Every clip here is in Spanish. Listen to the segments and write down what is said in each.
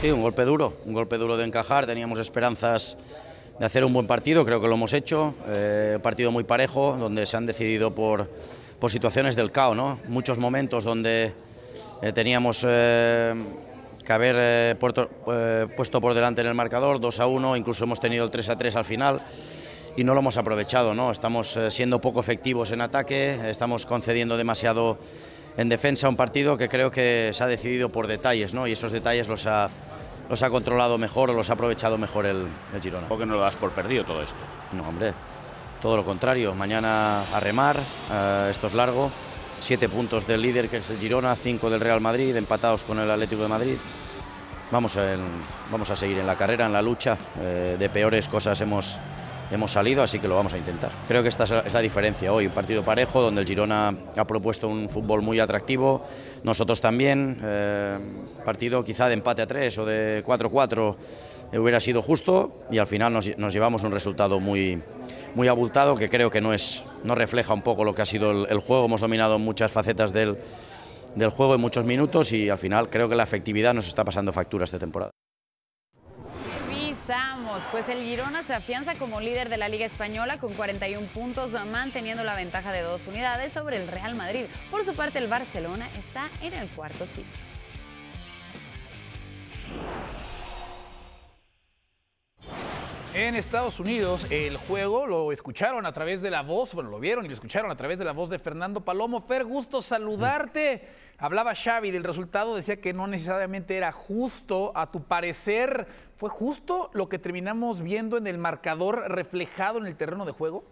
Sí, un golpe duro, un golpe duro de encajar. Teníamos esperanzas de hacer un buen partido, creo que lo hemos hecho. Eh, partido muy parejo, donde se han decidido por, por situaciones del caos, ¿no? Muchos momentos donde eh, teníamos eh, que haber puesto por delante en el marcador, 2 a 1, incluso hemos tenido el 3 a 3 al final y no lo hemos aprovechado, ¿no? Estamos siendo poco efectivos en ataque, estamos concediendo demasiado en defensa un partido que creo que se ha decidido por detalles, ¿no? Y esos detalles los ha los ha controlado mejor o los ha aprovechado mejor el, Girona. ¿Por qué no lo das por perdido todo esto? No, hombre, todo lo contrario. Mañana a remar, eh, esto es largo. Siete puntos del líder que es el Girona, cinco del Real Madrid, empatados con el Atlético de Madrid. Vamos, vamos a seguir en la carrera, en la lucha. Eh, de peores cosas hemos, hemos salido, así que lo vamos a intentar. Creo que esta es la, diferencia hoy, un partido parejo donde el Girona ha propuesto un fútbol muy atractivo, nosotros también, eh, partido quizá de empate a tres o de 4-4 eh, hubiera sido justo y al final nos, llevamos un resultado muy, muy abultado que creo que no, es, no refleja un poco lo que ha sido el, juego, hemos dominado muchas facetas del del juego en muchos minutos y al final creo que la efectividad nos está pasando factura esta temporada. Pues el Girona se afianza como líder de la Liga Española con 41 puntos, manteniendo la ventaja de dos unidades sobre el Real Madrid. Por su parte, el Barcelona está en el cuarto sitio. En Estados Unidos, el juego lo escucharon a través de la voz, bueno, lo vieron y lo escucharon a través de la voz de Fernando Palomo. Fer, gusto saludarte. Hablaba Xavi del resultado, decía que no necesariamente era justo. A tu parecer, ¿fue justo lo que terminamos viendo en el marcador reflejado en el terreno de juego?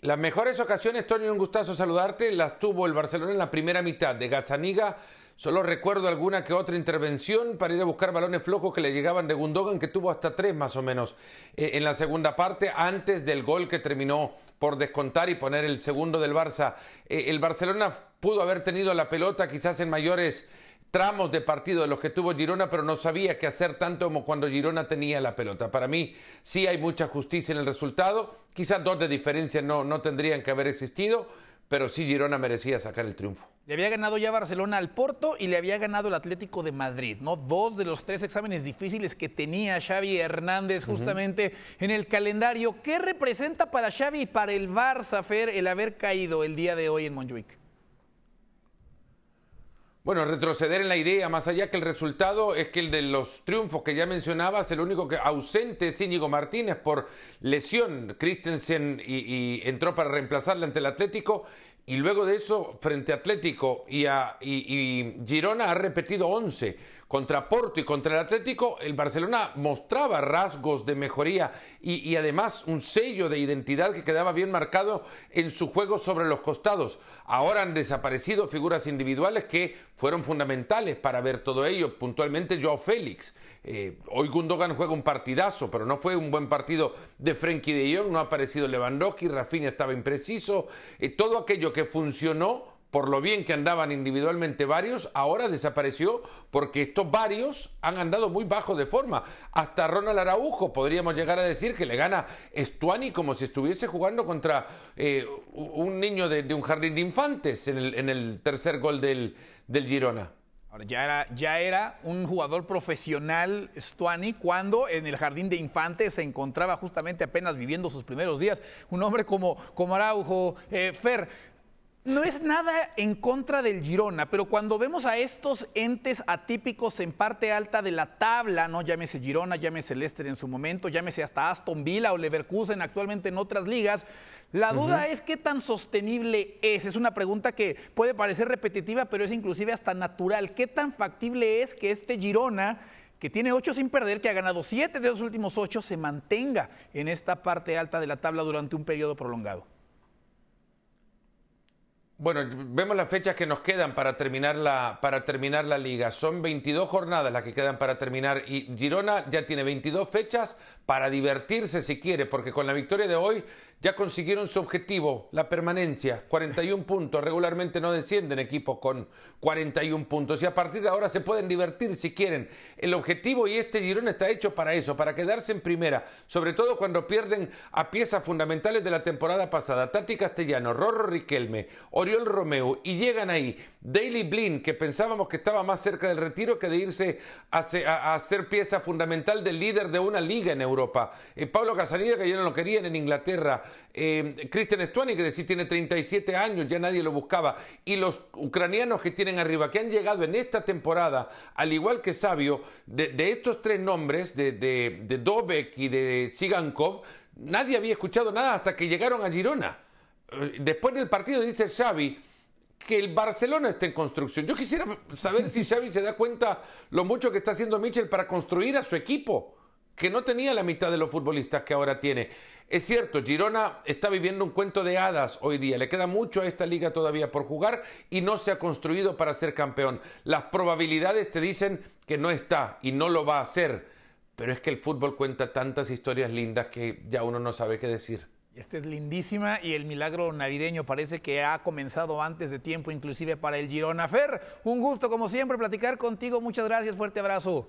Las mejores ocasiones, Tony, un gustazo saludarte, las tuvo el Barcelona en la primera mitad de Gazzaniga Solo recuerdo alguna que otra intervención para ir a buscar balones flojos que le llegaban de Gundogan, que tuvo hasta tres más o menos eh, en la segunda parte, antes del gol que terminó por descontar y poner el segundo del Barça. Eh, el Barcelona pudo haber tenido la pelota quizás en mayores tramos de partido de los que tuvo Girona, pero no sabía qué hacer tanto como cuando Girona tenía la pelota. Para mí sí hay mucha justicia en el resultado. Quizás dos de diferencia no, no tendrían que haber existido, pero sí Girona merecía sacar el triunfo. Le había ganado ya Barcelona al Porto y le había ganado el Atlético de Madrid, ¿no? Dos de los tres exámenes difíciles que tenía Xavi Hernández justamente en el calendario. ¿Qué representa para Xavi y para el Barça, Fer, el haber caído el día de hoy en Montjuic? Bueno, retroceder en la idea, más allá que el resultado, es que el de los triunfos que ya mencionabas, el único que ausente es Íñigo Martínez por lesión. Christensen y entró para reemplazarle ante el Atlético y luego de eso, frente a Atlético y, a, Girona ha repetido 11 contra Porto y contra el Atlético, el Barcelona mostraba rasgos de mejoría y, además un sello de identidad que quedaba bien marcado en su juego sobre los costados. Ahora han desaparecido figuras individuales que fueron fundamentales para ver todo ello, puntualmente Joao Félix. Eh, hoy Gundogan juega un partidazo, pero no fue un buen partido de Frenkie de Jong, no ha aparecido Lewandowski, Rafinha estaba impreciso. Eh, todo aquello que funcionó por lo bien que andaban individualmente varios, ahora desapareció porque estos varios han andado muy bajo de forma. Hasta Ronald Araujo podríamos llegar a decir que le gana Stuani como si estuviese jugando contra eh, un niño de, un jardín de infantes en el, tercer gol del, del Girona. Ahora, ya era, ya era un jugador profesional Stuani cuando en el jardín de infantes se encontraba justamente apenas viviendo sus primeros días. Un hombre como, como Araujo, eh, Fer. No es nada en contra del Girona, pero cuando vemos a estos entes atípicos en parte alta de la tabla, ¿no? Llámese Girona, llámese Leicester en su momento, llámese hasta Aston Villa o Leverkusen actualmente en otras ligas, la duda es qué tan sostenible es. Es una pregunta que puede parecer repetitiva, pero es inclusive hasta natural. ¿Qué tan factible es que este Girona que tiene ocho sin perder, que ha ganado siete de los últimos ocho, se mantenga en esta parte alta de la tabla durante un periodo prolongado bueno, vemos las fechas que nos quedan para terminar, la, para terminar la liga. Son 22 jornadas las que quedan para terminar y Girona ya tiene 22 fechas para divertirse si quiere, porque con la victoria de hoy ya consiguieron su objetivo, la permanencia, 41 puntos. Regularmente no descienden equipos con 41 puntos y a partir de ahora se pueden divertir si quieren. El objetivo y este Girón está hecho para eso, para quedarse en primera, sobre todo cuando pierden a piezas fundamentales de la temporada pasada. Tati Castellano, Rorro Riquelme, Oriol Romeo y llegan ahí Daily Blin, que pensábamos que estaba más cerca del retiro que de irse a, ser pieza fundamental del líder de una liga en Europa. Eh, Pablo Casanilla, que ya no lo querían en Inglaterra eh, Christian Stuani, que decir, tiene 37 años, ya nadie lo buscaba, y los ucranianos que tienen arriba, que han llegado en esta temporada, al igual que Sabio, de, estos tres nombres, de, Dobek y de Sigankov, nadie había escuchado nada hasta que llegaron a Girona. Eh, después del partido dice Xavi, que el Barcelona está en construcción. Yo quisiera saber si Xavi se da cuenta lo mucho que está haciendo Michel para construir a su equipo que no tenía la mitad de los futbolistas que ahora tiene. Es cierto, Girona está viviendo un cuento de hadas hoy día. Le queda mucho a esta liga todavía por jugar y no se ha construido para ser campeón. Las probabilidades te dicen que no está y no lo va a hacer. Pero es que el fútbol cuenta tantas historias lindas que ya uno no sabe qué decir. Esta es lindísima y el milagro navideño parece que ha comenzado antes de tiempo, inclusive para el Girona. Fer, un gusto como siempre platicar contigo. Muchas gracias, fuerte abrazo.